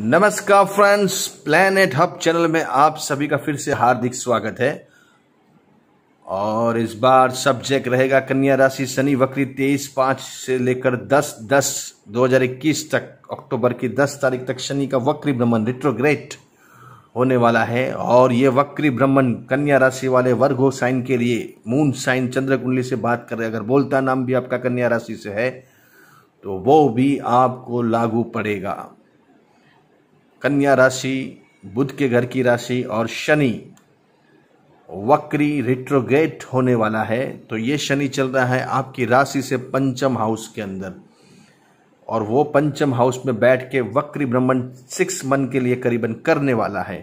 नमस्कार friends planet hub channel में आप सभी का फिर से हार्दिक स्वागत है और इस बार सब्जेक्ट रहेगा कन्या राशि शनि वक्री तेईस पांच से लेकर दस दस दो हजार इक्कीस तक अक्टूबर की दस तारीख तक शनि का वक्री भ्रमण रिट्रोग्रेट होने वाला है और ये वक्री भ्रमण कन्या राशि वाले वर्गो साइन के लिए मून साइन चंद्र कुंडली से बात करें अगर बोलता नाम भी आपका कन्या राशि से है तो वो भी आपको लागू पड़ेगा कन्या राशि बुध के घर की राशि और शनि वक्री रिट्रोगेट होने वाला है तो ये शनि चल रहा है आपकी राशि से पंचम हाउस के अंदर और वो पंचम हाउस में बैठ के वक्री ब्रह्मण सिक्स मन के लिए करीबन करने वाला है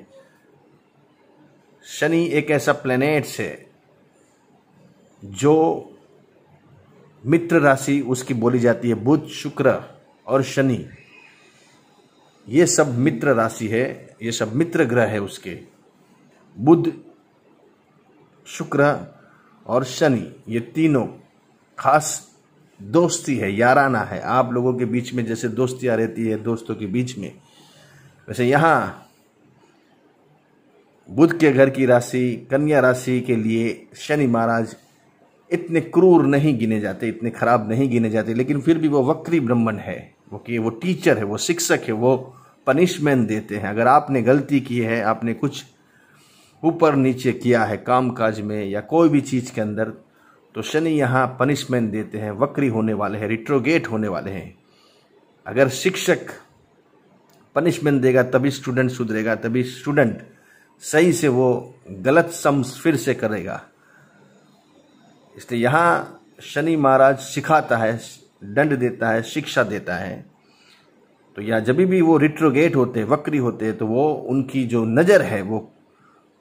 शनि एक ऐसा प्लेनेट है जो मित्र राशि उसकी बोली जाती है बुध शुक्र और शनि ये सब मित्र राशि है ये सब मित्र ग्रह है उसके बुध शुक्र और शनि ये तीनों खास दोस्ती है याराना है आप लोगों के बीच में जैसे दोस्तियाँ रहती है दोस्तों के बीच में वैसे यहाँ बुध के घर की राशि कन्या राशि के लिए शनि महाराज इतने क्रूर नहीं गिने जाते इतने खराब नहीं गिने जाते लेकिन फिर भी वो वक्री ब्राह्मण है वो कि वो टीचर है वो शिक्षक है वो पनिशमेंट देते हैं अगर आपने गलती की है आपने कुछ ऊपर नीचे किया है काम काज में या कोई भी चीज़ के अंदर तो शनि यहाँ पनिशमेंट देते हैं वक्री होने वाले हैं रिट्रोगेट होने वाले हैं अगर शिक्षक पनिशमेंट देगा तभी स्टूडेंट सुधरेगा तभी स्टूडेंट सही से वो गलत सम फिर से करेगा इसलिए यहाँ शनि महाराज सिखाता है दंड देता है शिक्षा देता है तो या जब भी वो रिट्रोगेट होते वक्री होते हैं तो वो उनकी जो नज़र है वो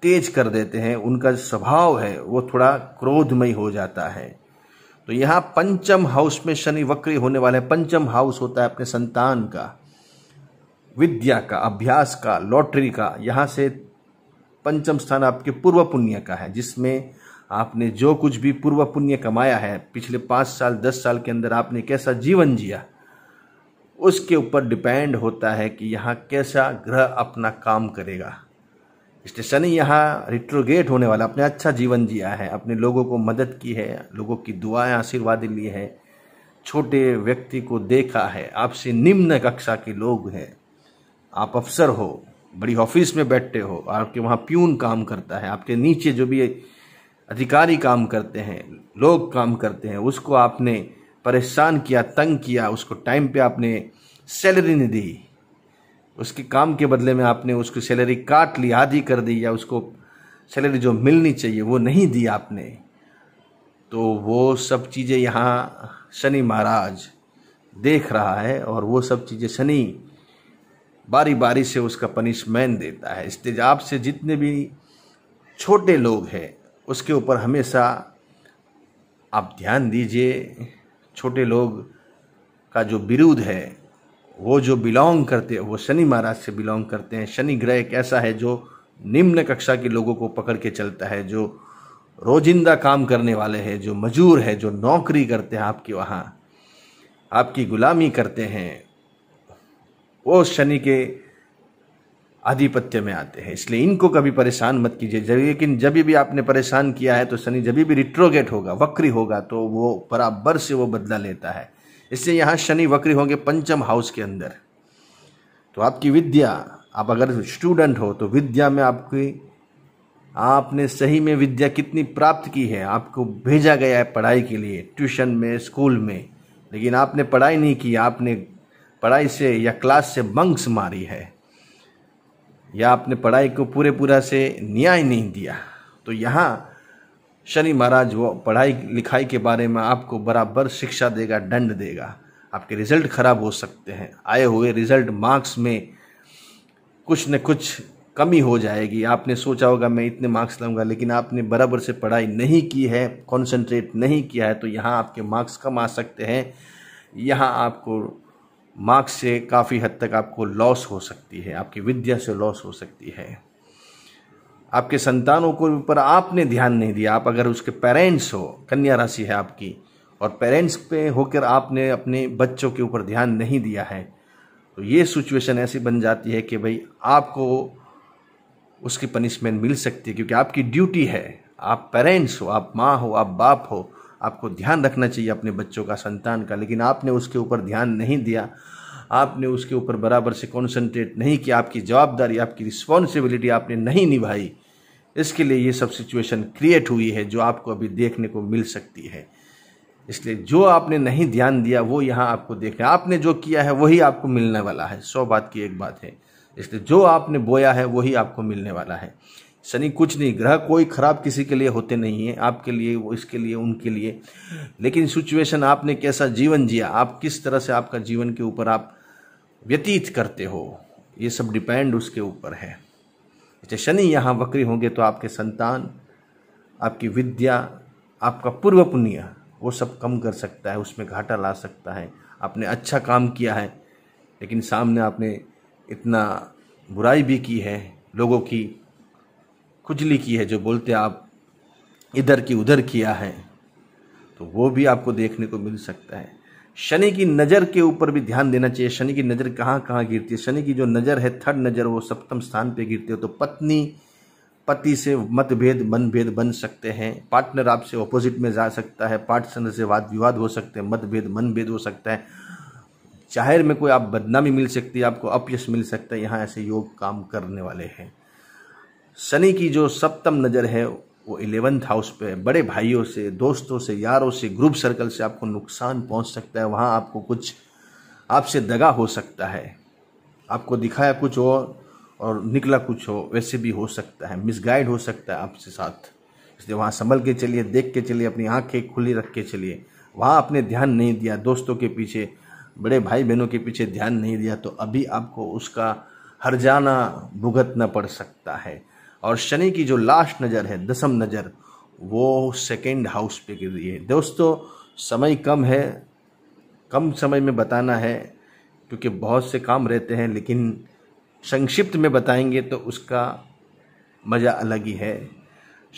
तेज कर देते हैं उनका स्वभाव है वो थोड़ा क्रोधमय हो जाता है तो यहाँ पंचम हाउस में शनि वक्री होने वाले पंचम हाउस होता है अपने संतान का विद्या का अभ्यास का लॉटरी का यहाँ से पंचम स्थान आपके पूर्व पुण्य का है जिसमें आपने जो कुछ भी पूर्व पुण्य कमाया है पिछले पाँच साल दस साल के अंदर आपने कैसा जीवन जिया उसके ऊपर डिपेंड होता है कि यहाँ कैसा ग्रह अपना काम करेगा इसलिए शनि यहाँ रिट्रोगेट होने वाला अपने अच्छा जीवन जिया है अपने लोगों को मदद की है लोगों की दुआएं आशीर्वाद लिए हैं छोटे व्यक्ति को देखा है आपसे निम्न कक्षा के लोग हैं आप अफसर हो बड़ी ऑफिस में बैठे हो आपके वहाँ प्यून काम करता है आपके नीचे जो भी अधिकारी काम करते हैं लोग काम करते हैं उसको आपने परेशान किया तंग किया उसको टाइम पे आपने सैलरी नहीं दी उसके काम के बदले में आपने उसकी सैलरी काट ली आधी कर दी या उसको सैलरी जो मिलनी चाहिए वो नहीं दी आपने तो वो सब चीज़ें यहाँ शनि महाराज देख रहा है और वो सब चीज़ें शनि बारी बारी से उसका पनिशमेंट देता है इस तेजाब से जितने भी छोटे लोग हैं उसके ऊपर हमेशा आप ध्यान दीजिए छोटे लोग का जो विरुद्ध है वो जो बिलोंग करते हैं वो शनि महाराज से बिलोंग करते हैं शनि ग्रह एक ऐसा है जो निम्न कक्षा के लोगों को पकड़ के चलता है जो रोजिंदा काम करने वाले हैं जो मजूर है जो नौकरी करते हैं आपके वहाँ आपकी गुलामी करते हैं वो शनि के आधिपत्य में आते हैं इसलिए इनको कभी परेशान मत कीजिए लेकिन जब भी आपने परेशान किया है तो शनि जब भी रिट्रोगेट होगा वक्री होगा तो वो बराबर से वो बदला लेता है इससे यहाँ शनि वक्री होंगे पंचम हाउस के अंदर तो आपकी विद्या आप अगर स्टूडेंट हो तो विद्या में आपकी आपने सही में विद्या कितनी प्राप्त की है आपको भेजा गया है पढ़ाई के लिए ट्यूशन में स्कूल में लेकिन आपने पढ़ाई नहीं की आपने पढ़ाई से या क्लास से बंक्स मारी है या आपने पढ़ाई को पूरे पूरा से न्याय नहीं दिया तो यहाँ शनि महाराज वो पढ़ाई लिखाई के बारे में आपको बराबर शिक्षा देगा दंड देगा आपके रिजल्ट खराब हो सकते हैं आए हुए रिजल्ट मार्क्स में कुछ न कुछ कमी हो जाएगी आपने सोचा होगा मैं इतने मार्क्स लाऊंगा लेकिन आपने बराबर से पढ़ाई नहीं की है कॉन्सेंट्रेट नहीं किया है तो यहाँ आपके मार्क्स कम आ सकते हैं यहाँ आपको मार्क्स से काफ़ी हद तक आपको लॉस हो सकती है आपकी विद्या से लॉस हो सकती है आपके संतानों को ऊपर आपने ध्यान नहीं दिया आप अगर उसके पेरेंट्स हो कन्या राशि है आपकी और पेरेंट्स पे होकर आपने अपने बच्चों के ऊपर ध्यान नहीं दिया है तो ये सिचुएशन ऐसी बन जाती है कि भाई आपको उसकी पनिशमेंट मिल सकती है क्योंकि आपकी ड्यूटी है आप पेरेंट्स हो आप माँ हो आप बाप हो आपको ध्यान रखना चाहिए अपने बच्चों का संतान का लेकिन आपने उसके ऊपर ध्यान नहीं दिया आपने उसके ऊपर बराबर से कॉन्सेंट्रेट नहीं किया आपकी जवाबदारी आपकी रिस्पॉन्सिबिलिटी आपने नहीं निभाई इसके लिए ये सब सिचुएशन क्रिएट हुई है जो आपको अभी देखने को मिल सकती है इसलिए जो आपने नहीं ध्यान दिया वो यहाँ आपको देखने आपने जो किया है वही आपको मिलने वाला है सौ बात की एक बात है इसलिए जो आपने बोया है वही आपको मिलने वाला है शनि कुछ नहीं ग्रह कोई खराब किसी के लिए होते नहीं है आपके लिए वो इसके लिए उनके लिए लेकिन सिचुएशन आपने कैसा जीवन जिया आप किस तरह से आपका जीवन के ऊपर आप व्यतीत करते हो ये सब डिपेंड उसके ऊपर है जैसे शनि यहाँ वक्री होंगे तो आपके संतान आपकी विद्या आपका पूर्व पुण्य वो सब कम कर सकता है उसमें घाटा ला सकता है आपने अच्छा काम किया है लेकिन सामने आपने इतना बुराई भी की है लोगों की खुजली की है जो बोलते आप इधर की उधर किया है तो वो भी आपको देखने को मिल सकता है शनि की नज़र के ऊपर भी ध्यान देना चाहिए शनि की नज़र कहाँ कहाँ गिरती है शनि की जो नज़र है थर्ड नज़र वो सप्तम स्थान पे गिरती है तो पत्नी पति से मतभेद मनभेद बन सकते हैं पार्टनर आपसे ऑपोजिट में जा सकता है पार्टनर से वाद विवाद हो सकते हैं मतभेद मनभेद हो सकता है जाहिर में कोई आप बदनामी मिल सकती है आपको अपयश मिल सकता है यहाँ ऐसे योग काम करने वाले हैं शनि की जो सप्तम नज़र है वो इलेवंथ हाउस पे बड़े भाइयों से दोस्तों से यारों से ग्रुप सर्कल से आपको नुकसान पहुंच सकता है वहाँ आपको कुछ आपसे दगा हो सकता है आपको दिखाया कुछ और और निकला कुछ हो वैसे भी हो सकता है मिसगाइड हो सकता है आपसे साथ इसलिए वहाँ संभल के चलिए देख के चलिए अपनी आँखें खुली रख के चलिए वहाँ आपने ध्यान नहीं दिया दोस्तों के पीछे बड़े भाई बहनों के पीछे ध्यान नहीं दिया तो अभी आपको उसका हर जाना भुगतना पड़ सकता है और शनि की जो लास्ट नज़र है दसम नज़र वो सेकेंड हाउस पे गिर रही है दोस्तों समय कम है कम समय में बताना है क्योंकि बहुत से काम रहते हैं लेकिन संक्षिप्त में बताएंगे तो उसका मज़ा अलग ही है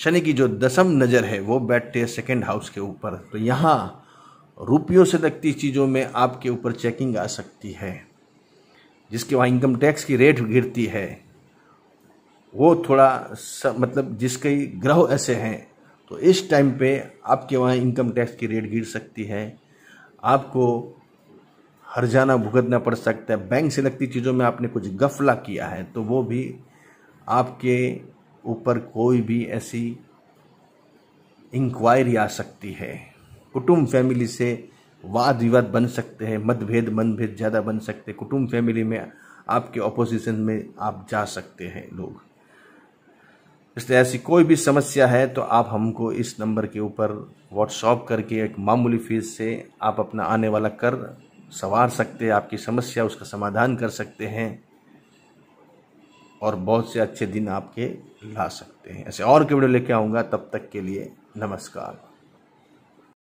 शनि की जो दसम नज़र है वो बैठते है सेकेंड हाउस के ऊपर तो यहाँ रुपयों से लगती चीज़ों में आपके ऊपर चेकिंग आ सकती है जिसके वहाँ इनकम टैक्स की रेट गिरती है वो थोड़ा स, मतलब जिसके ग्रह ऐसे हैं तो इस टाइम पे आपके वहाँ इनकम टैक्स की रेट गिर सकती है आपको हरजाना भुगतना पड़ सकता है बैंक से लगती चीज़ों में आपने कुछ गफला किया है तो वो भी आपके ऊपर कोई भी ऐसी इंक्वायरी आ सकती है कुटुंब फैमिली से वाद विवाद बन सकते हैं मतभेद मनभेद ज़्यादा बन सकते हैं कुटुंब फैमिली में आपके ऑपोजिशन में आप जा सकते हैं लोग इसलिए ऐसी कोई भी समस्या है तो आप हमको इस नंबर के ऊपर व्हाट्सअप करके एक मामूली फीस से आप अपना आने वाला कर संवार सकते हैं आपकी समस्या उसका समाधान कर सकते हैं और बहुत से अच्छे दिन आपके ला सकते हैं ऐसे और के वीडियो लेके आऊँगा तब तक के लिए नमस्कार